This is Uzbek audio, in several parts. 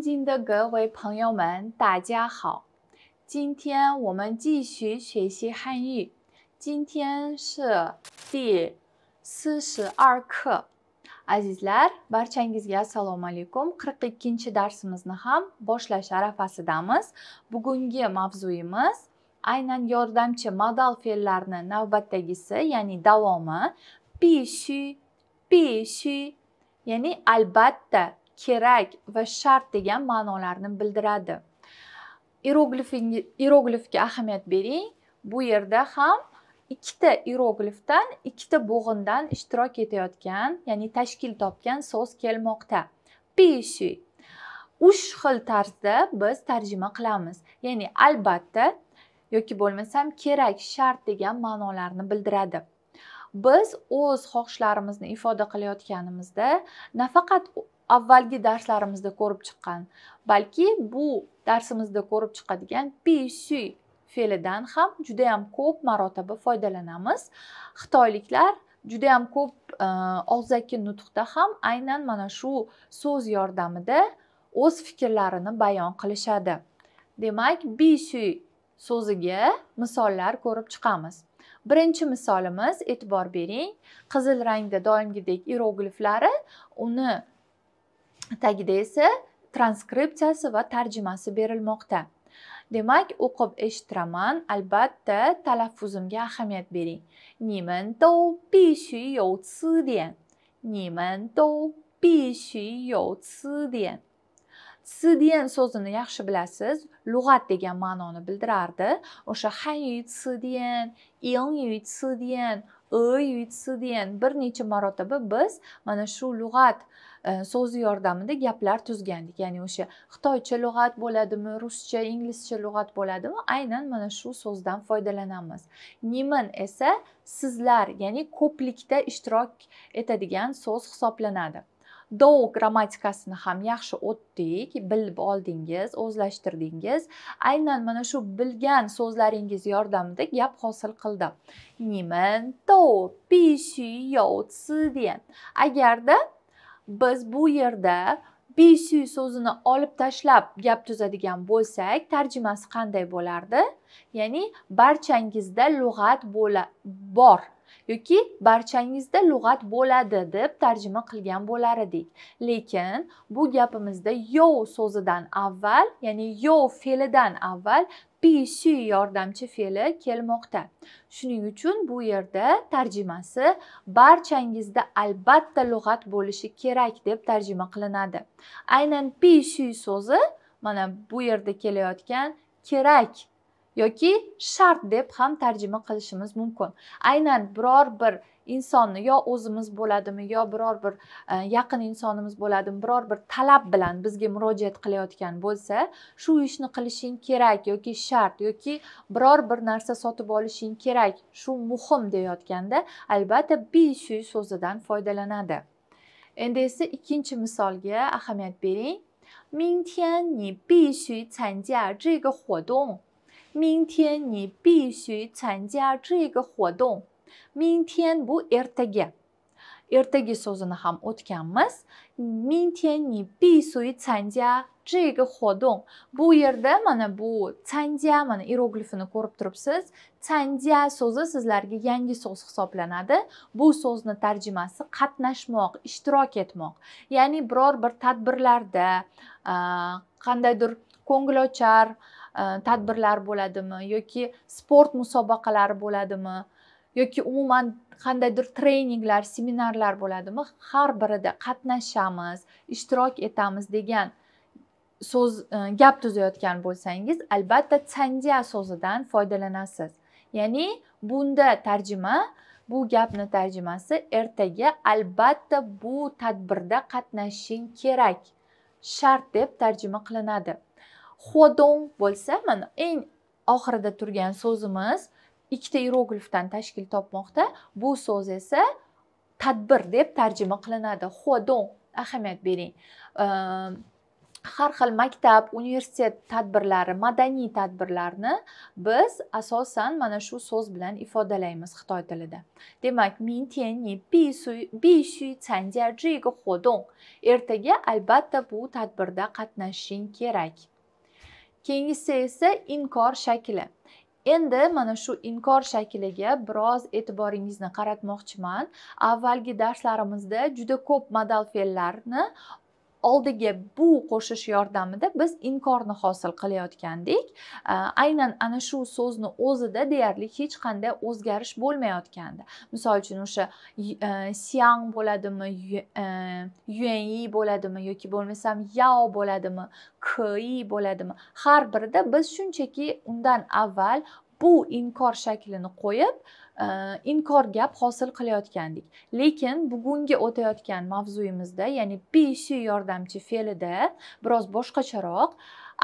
尊敬的各位朋友们，大家好！今天我们继续学习汉语，今天是第四十二课。azizlar barchangizga assalomu alaykum 42 ikkinchi darsimizni ham boshlash arafasidamiz bugungi mavzuyimiz aynan yordamchi modal fe'llarni navbatdagisi ya'ni davomi bi shu ya'ni albatta kerak va shart degan ma'nolarni bildiradi iroglifga ahamiyat bering bu yerda ham ikkita iroglifdan ikkita bo'g'indan ishtirok etayotgan ya'ni tashkil topgan so'z kelmoqda pishi uch xil tarzda biz tarjima qilamiz ya'ni albatta yoki bo'lmasam kerak shart degan ma'nolarni bildiradi biz o'z xohishlarimizni ifoda qilayotganimizda nafaqat avvalgi darslarimizda ko'rib chiqqan balki bu darsimizda ko'rib chiqadigan pisu fe'lidan ham juda yam ko'p marotaba foydalanamiz xitoyliklar juda yam ko'p e, og'zaki nutqda ham aynan mana shu so'z yordamida o'z fikrlarini bayon qilishadi demak bisu so'ziga misollar ko'rib chiqamiz birinchi misolimiz e'tibor bering qizil rangda doimgidek irogliflari uni tagida esa transkripsiyasi va tarjimasi berilmoqda demak o'qib eshittiraman albatta talaffuzimga ahamiyat bering nimen dou bishu you ci dian nimen dou bishu you ci dian sdn so'zini yaxshi bilasiz lug'at degan ma'noni bildirardi o'sha hanyu sdn ilyu sdn iyu sdn bir necha marotaba biz mana shu lug'at e, so'zi yordamida gaplar tuzgandik ya'ni o'sha xitoycha lug'at bo'ladimi ruscha inglizcha lug'at bo'ladimi aynan mana shu so'zdan foydalanamiz nimin esa sizlar ya'ni ko'plikda ishtirok etadigan so'z hisoblanadi do grammatikasini ham yaxshi o'tdik bilib oldingiz o'zlashtirdingiz aynan mana shu bilgan so'zlaringiz yordamida gap hosil qildi nimen do agarda biz bu yerda bishu so'zini olib tashlab gap tuzadigan bo'lsak tarjimasi qanday bo'lardi ya'ni barchangizda lug'at bo'la bor yoki barchangizda lug'at bo'ladi deb tarjima qilgan bo'lar edik lekin bu gapimizda yo so'zidan avval ya'ni yo fe'lidan avval psy yordamchi fe'li kelmoqda shuning uchun bu yerda tarjimasi barchangizda albatta lug'at bo'lishi kerak deb tarjima qilinadi aynan psy so'zi mana bu yerda kelayotgan kerak yoki shart deb ham tarjima qilishimiz mumkin aynan biror bir insonni yo o'zimiz bo'ladimi yo biror bir e, yaqin insonimiz bo'ladimi biror bir talab bilan bizga murojaat qilayotgan bo'lsa shu ishni qilishing kerak yoki shart yoki biror bir narsa sotib olishing kerak shu muhim deyotganda albatta bishu so'zidan foydalanadi endi esa ikkinchi misolga ahamiyat bering 明天你必须参加这个活动。明天你必须参加这个活动。Mintian bu ertaga. Ertaga so'zini ham o'tganmiz. Mintian ni bi sui Bu yerda mana bu mana ko'rib turibsiz. so'zi sizlarga yangi so'z hisoblanadi. Bu tarjimasi qatnashmoq, ishtirok etmoq. Ya'ni biror bir tadbirlarda qandaydir ko'ngilochar, E, tadbirlar bo'ladimi yoki sport musobaqalari bo'ladimi yoki umuman qandaydir treninglar seminarlar bo'ladimi har birida qatnashamiz ishtirok etamiz degan so'z e, gap tuzayotgan bo'lsangiz albatta sandiya so'zidan foydalanasiz ya'ni bunda tarjima bu gapni tarjimasi ertaga albatta bu tadbirda qatnashishing kerak shart deb tarjima qilinadi xodong bo'lsa mana eng oxirida turgan so'zimiz ikkita iroglifdan tashkil topmoqda bu so'z esa tadbir deb tarjima qilinadi xodong ahamiyat bering ehm, har xil maktab universitet tadbirlari madaniy tadbirlarni biz asosan mana shu so'z bilan ifodalaymiz xitoy tilida demak min bi ertaga albatta bu tadbirda qatnashishing kerak keyingisi esa inkor shakli endi mana shu inkor shakliga biroz e'tiboringizni qaratmoqchiman avvalgi darslarimizda juda ko'p modal fe'llarni oldiga bu qo'shish yordamida biz inkorni hosil qilayotgandik aynan ana shu so'zni o'zida deyarli hech qanday o'zgarish bo'lmayotgandi misol uchun o'sha e, siang bo'ladimi e, yuanyi bo'ladimi yoki bo'lmasam yao bo'ladimi ki bo'ladimi har birida biz shunchaki undan avval bu inkor shaklini qo'yib e, inkor gap hosil qilayotgandik lekin bugungi o'tayotgan mavzuyimizda ya'ni bishi yordamchi fe'lida biroz boshqacharoq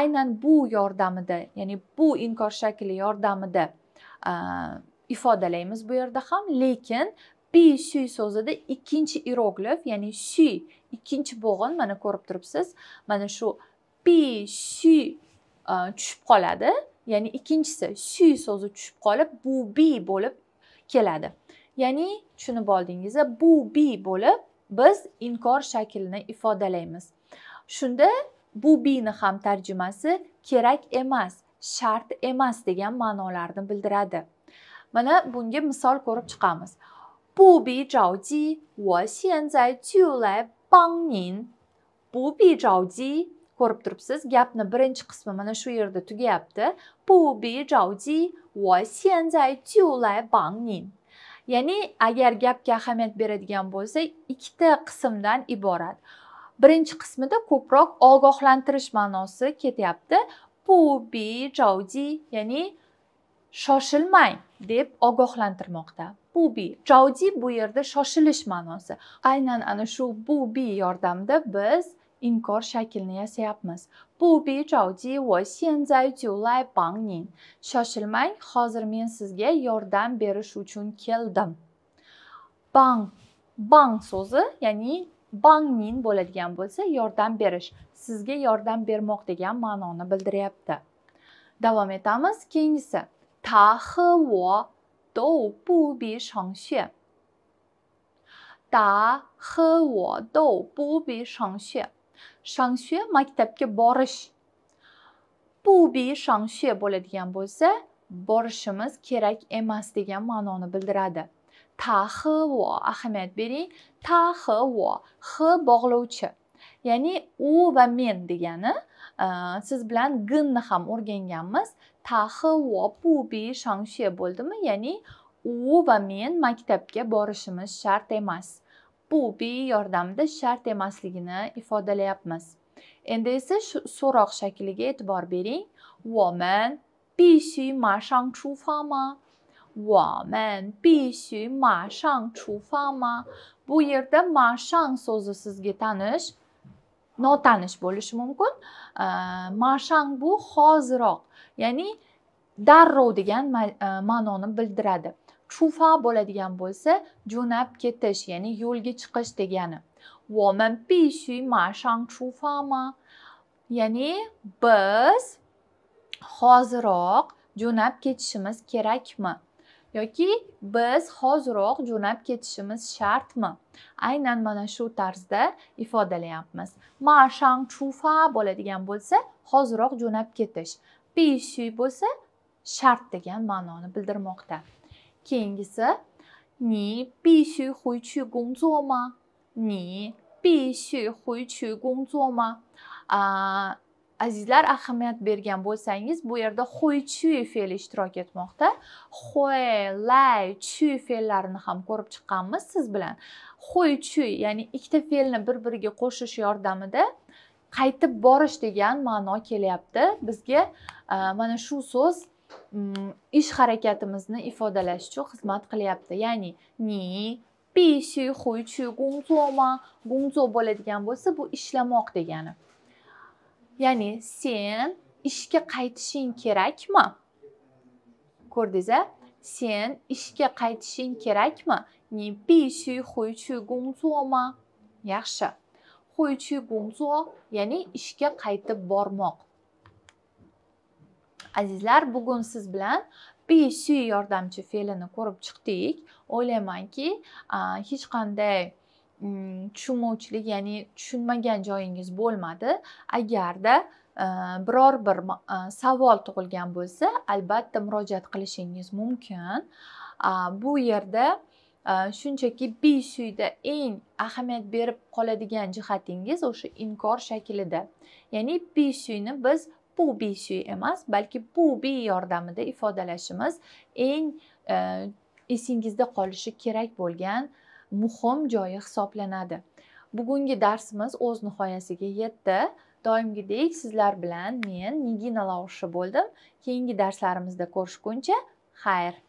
aynan bu yordamida ya'ni bu inkor shakli yordamida e, ifodalaymiz bu yerda ham lekin bi shuy so'zida ikkinchi iroglif ya'ni shi ikkinchi bo'g'in mana ko'rib turibsiz mana shu bi shuy e, tushib qoladi ya'ni ikkinchisi suy so'zi tushib qolib bi bo'lib keladi ya'ni tushunib oldingiz bi bo'lib biz inkor shaklini ifodalaymiz shunda bubini ham tarjimasi kerak emas shart emas degan ma'nolarni bildiradi mana bunga misol ko'rib chiqamiz bubi ji, wo xianzai ju lai bang nin bubi ji, ko'rib turibsiz gapni birinchi qismi mana shu yerda tugayapti bu bi zhaoji wo xianzai jiu lai bang nin ya'ni agar gapga ahamiyat beradigan bo'lsak ikkita qismdan iborat birinchi qismida ko'proq ogohlantirish ma'nosi ketyapti bu bi zhaoji ya'ni shoshilmang deb ogohlantirmoqda bu bubi jauji bu yerda shoshilish ma'nosi aynan ana shu bu bi yordamida biz inkor shaklini yasayapmiz bu bechog'ji va senzay julay bangning shoshilmang hozir men sizga yordam berish uchun keldim bang bang so'zi ya'ni bangnin bo'ladigan bo'lsa yordam berish sizga yordam bermoq degan ma'noni bildiryapti davom etamiz keyingisi ta he wo dou bu bi shang xue ta he wo dou bu bi shang xue shangshe maktabga borish bi Shangxue bo'ladigan bo'lsa borishimiz kerak emas degan ma'noni bildiradi ta he wo ahamiyat bering ta he wo he bog'lovchi ya'ni u va men degani e, siz bilan g'inni ham o'rganganmiz ta he wo bi Shangxue bo'ldimi ya'ni u va men maktabga borishimiz shart emas bu be yordamida shart emasligini ifodalayapmiz endi esa so'roq shakliga e'tibor bering woman bu yerda mashang so'zi sizga tanish, notanish bo'lishi mumkin. Mashang bu hozirroq, ya'ni darrov degan e, ma'noni bildiradi. chufa bo'ladigan bo'lsa jo'nab ketish ya'ni yo'lga chiqish degani ma? ya'ni biz hozirroq jo'nab ketishimiz kerakmi yoki biz hozirroq jo'nab ketishimiz shartmi aynan mana shu tarzda ifodalayapmiz mashang chufa bo'ladigan bo'lsa hozirroq jo'nab ketish bishu bo'lsa shart degan ma'noni bildirmoqda keyingisi ni bi xu hui qu gongzuo ma? Ni bi xu hui qu gongzuo ma? azizlar ahamiyat bergan bo'lsangiz bu yerda xuy chuy fe'li ishtirok etmoqda xuy lay chuy fe'llarini ham ko'rib chiqqanmiz siz bilan xuy chuy ya'ni ikkita fe'lni bir biriga qo'shish yordamida qaytib borish degan ma'no kelyapti bizga mana shu so'z ish harakatimizni ifodalash uchun xizmat qilyapti ya'ni ni pishi xuychi gunzoma gunzo bo'ladigan bo'lsa bu ishlamoq degani ya'ni sen ishga qaytishing kerakmi ko'rdingiza a sen ishga qaytishing kerakmi ni pishi xuychi gunzoma yaxshi xuychi gunzo ya'ni ishga qaytib bormoq azizlar bugun siz bilan su yordamchi fe'lini ko'rib chiqdik o'ylaymanki hech qanday mm, tushunmovchilik ya'ni tushunmagan joyingiz bo'lmadi agarda e, biror bir e, savol tug'ilgan bo'lsa albatta murojaat qilishingiz mumkin bu yerda e, shunchaki suyda eng ahamiyat berib qoladigan jihatingiz o'sha inkor shaklida ya'ni besuyni biz bu beshuy emas balki bu bi yordamida ifodalashimiz eng esingizda qolishi kerak bo'lgan muhim joyi hisoblanadi bugungi darsimiz o'z nihoyasiga yetdi doimgidek sizlar bilan men nigina laushi bo'ldim keyingi darslarimizda ko'rishguncha xayr